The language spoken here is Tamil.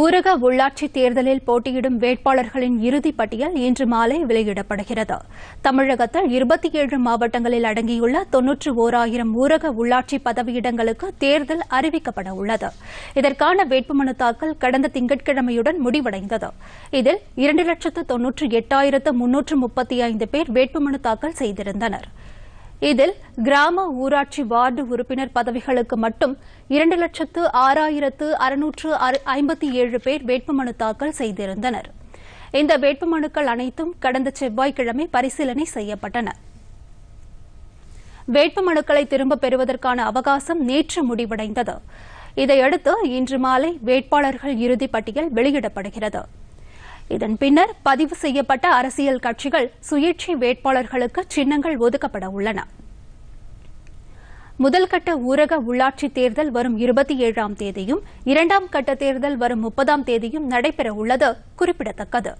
ஊரக உள்ளாட்சி தேர்தலில் போட்டியிடும் வேட்பாளர்களின் இறுதி பட்டியல் இன்று மாலை வெளியிடப்படுகிறது தமிழகத்தில் இருபத்தி ஏழு மாவட்டங்களில் அடங்கியுள்ள தொன்னூற்று ஓராயிரம் ஊரக உள்ளாட்சி பதவியிடங்களுக்கு தேர்தல் அறிவிக்கப்பட உள்ளது இதற்கான வேட்புமனு தாக்கல் கடந்த திங்கட்கிழமையுடன் முடிவடைந்தது இதில் இரண்டு லட்சத்து தொன்னூற்று எட்டாயிரத்து முன்னூற்று முப்பத்தி ஐந்து பேர் வேட்புமனு தாக்கல் செய்திருந்தனா் இதில் கிராம ஊராட்சி வார்டு உறுப்பினர் பதவிகளுக்கு மட்டும் இரண்டு லட்சத்து ஆறாயிரத்து அறுநூற்று ஐம்பத்தி ஏழு பேர் வேட்புமனு தாக்கல் செய்திருந்தனர் இந்த வேட்புமனுக்கள் அனைத்தும் கடந்த செவ்வாய்க்கிழமை பரிசீலனை செய்யப்பட்டன வேட்புமனுக்களை திரும்பப் பெறுவதற்கான அவகாசம் நேற்று முடிவடைந்தது இதையடுத்து இன்று மாலை வேட்பாளர்கள் இறுதிப் பட்டியல் வெளியிடப்படுகிறது இதன் பின்னர் பதிவு செய்யப்பட்ட அரசியல் கட்சிகள் சுயேட்சை வேட்பாளர்களுக்கு சின்னங்கள் ஒதுக்கப்பட உள்ளன முதல் கட்ட ஊரக உள்ளாட்சித் தேர்தல் வரும் இருபத்தி ஏழாம் தேதியும் இரண்டாம் கட்ட தேர்தல் வரும் முப்பதாம் தேதியும் நடைபெற உள்ளது குறிப்பிடத்தக்கது